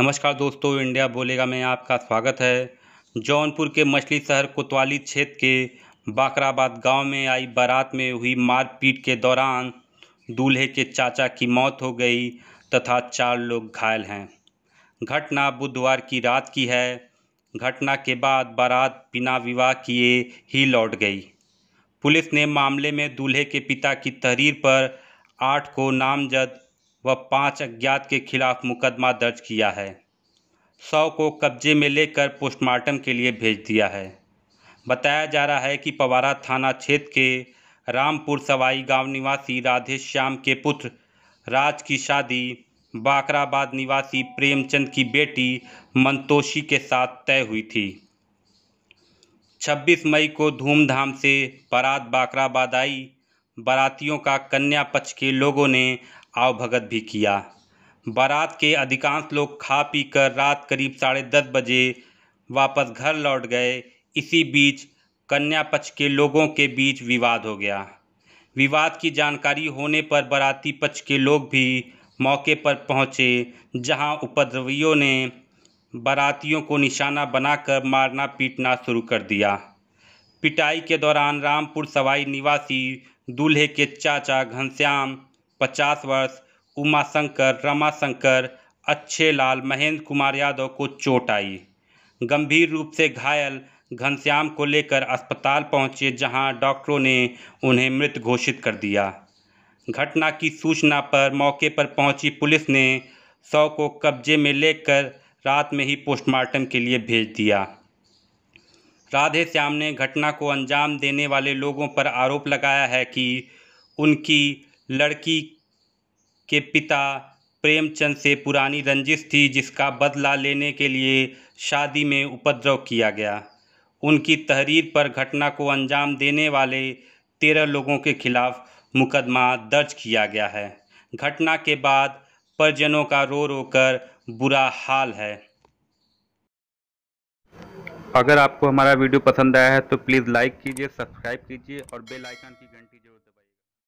नमस्कार दोस्तों इंडिया बोलेगा में आपका स्वागत है जौनपुर के मछली शहर कोतवाली क्षेत्र के बाकराबाद गांव में आई बारात में हुई मारपीट के दौरान दूल्हे के चाचा की मौत हो गई तथा चार लोग घायल हैं घटना बुधवार की रात की है घटना के बाद बारात बिना विवाह किए ही लौट गई पुलिस ने मामले में दूल्हे के पिता की तहरीर पर आठ को नामजद व पाँच अज्ञात के खिलाफ मुकदमा दर्ज किया है सौ को कब्जे में लेकर पोस्टमार्टम के लिए भेज दिया है बताया जा रहा है कि पवारा थाना क्षेत्र के रामपुर सवाई गांव निवासी राधेश श्याम के पुत्र राज की शादी बाकराबाद निवासी प्रेमचंद की बेटी मंतोषी के साथ तय हुई थी 26 मई को धूमधाम से बारात बाकराबाद आई बारातियों का कन्या पक्ष के लोगों ने आवभगत भी किया बारात के अधिकांश लोग खा पी कर रात करीब साढ़े दस बजे वापस घर लौट गए इसी बीच कन्या पक्ष के लोगों के बीच विवाद हो गया विवाद की जानकारी होने पर बाराती पक्ष के लोग भी मौके पर पहुंचे जहां उपद्रवियों ने बारातियों को निशाना बनाकर मारना पीटना शुरू कर दिया पिटाई के दौरान रामपुर सवाई निवासी दूल्हे के चाचा घनश्याम पचास वर्ष उमाशंकर रमाशंकर अच्छे लाल महेंद्र कुमार यादव को चोट आई गंभीर रूप से घायल घनश्याम को लेकर अस्पताल पहुंचे जहां डॉक्टरों ने उन्हें मृत घोषित कर दिया घटना की सूचना पर मौके पर पहुंची पुलिस ने शव को कब्जे में लेकर रात में ही पोस्टमार्टम के लिए भेज दिया राधे श्याम ने घटना को अंजाम देने वाले लोगों पर आरोप लगाया है कि उनकी लड़की के पिता प्रेमचंद से पुरानी रंजिश थी जिसका बदला लेने के लिए शादी में उपद्रव किया गया उनकी तहरीर पर घटना को अंजाम देने वाले तेरह लोगों के खिलाफ मुकदमा दर्ज किया गया है घटना के बाद परिजनों का रो रो कर बुरा हाल है अगर आपको हमारा वीडियो पसंद आया है तो प्लीज़ लाइक कीजिए सब्सक्राइब कीजिए और बेल आइकन की घंटी जरूर